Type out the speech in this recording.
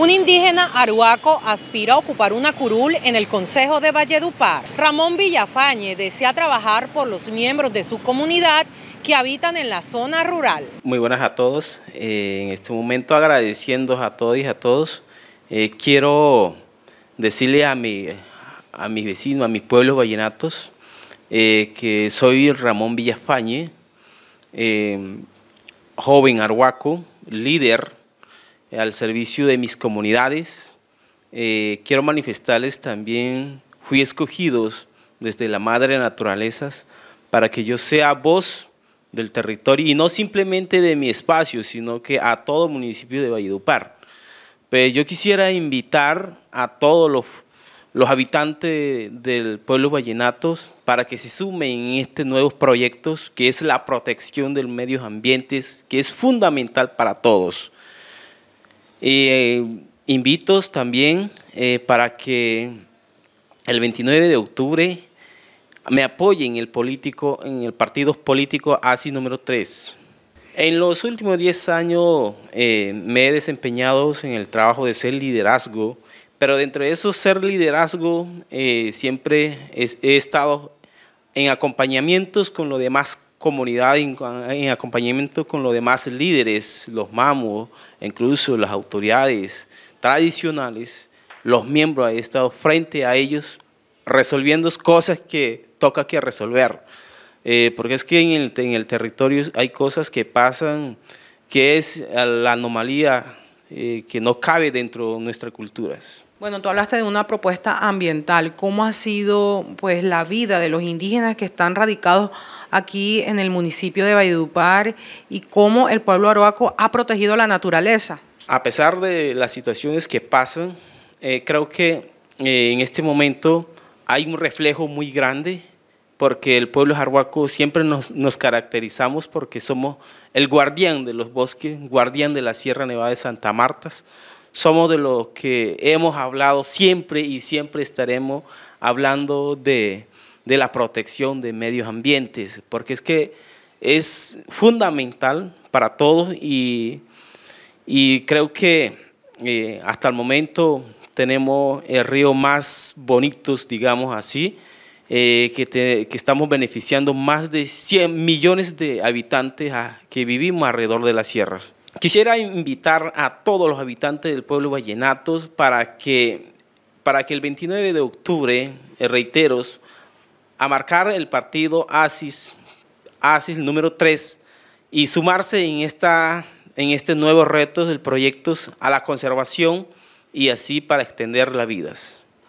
Un indígena aruaco aspira a ocupar una curul en el Consejo de Valledupar. Ramón Villafañe desea trabajar por los miembros de su comunidad que habitan en la zona rural. Muy buenas a todos. Eh, en este momento agradeciendo a todos y a todos. Eh, quiero decirle a, mi, a mis vecinos, a mis pueblos vallenatos, eh, que soy Ramón Villafañe, joven arhuaco, líder al servicio de mis comunidades. Eh, quiero manifestarles también, fui escogidos desde la madre naturalezas para que yo sea voz del territorio y no simplemente de mi espacio, sino que a todo municipio de Valledupar. Pues yo quisiera invitar a todos los, habitantes del pueblo vallenatos para que se sumen en estos nuevos proyectos, que es la protección del medio ambiente, que es fundamental para todos. Eh, invitos también eh, para que el 29 de octubre me apoyen el político, en el partido político ASI número 3. En los últimos 10 años eh, me he desempeñado en el trabajo de ser liderazgo, pero dentro de eso ser liderazgo eh, siempre he, estado en acompañamientos con los demás comunidad en, acompañamiento con los demás líderes, los mamos, incluso las autoridades tradicionales, los miembros han estado frente a ellos resolviendo cosas que toca que resolver. Eh, porque es que en el, territorio hay cosas que pasan, que es la anomalía eh, que no cabe dentro de nuestras culturas. Bueno, tú hablaste de una propuesta ambiental. ¿Cómo ha sido pues la vida de los indígenas que están radicados aquí en el municipio de Valledupar y cómo el pueblo aroaco ha protegido la naturaleza? A pesar de las situaciones que pasan, eh, creo que eh, en este momento hay un reflejo muy grande porque el pueblo jarhuaco siempre nos, nos, caracterizamos porque somos el guardián de los bosques, guardián de la Sierra Nevada de Santa Martas, somos de los que hemos hablado siempre y siempre estaremos hablando de, la protección de medios ambientes, porque es que es fundamental para todos y, y creo que eh, hasta el momento tenemos el eh, río más bonitos, digamos así, eh, que, estamos beneficiando más de 100 millones de habitantes ah, que vivimos alrededor de las sierras. Quisiera invitar a todos los habitantes del pueblo Vallenatos para que, para que el 29 de octubre, eh, reiteros, a marcar el partido ASIS, ASIS número 3, y sumarse en, esta, en este nuevo reto del proyecto a la conservación y así para extender las vidas.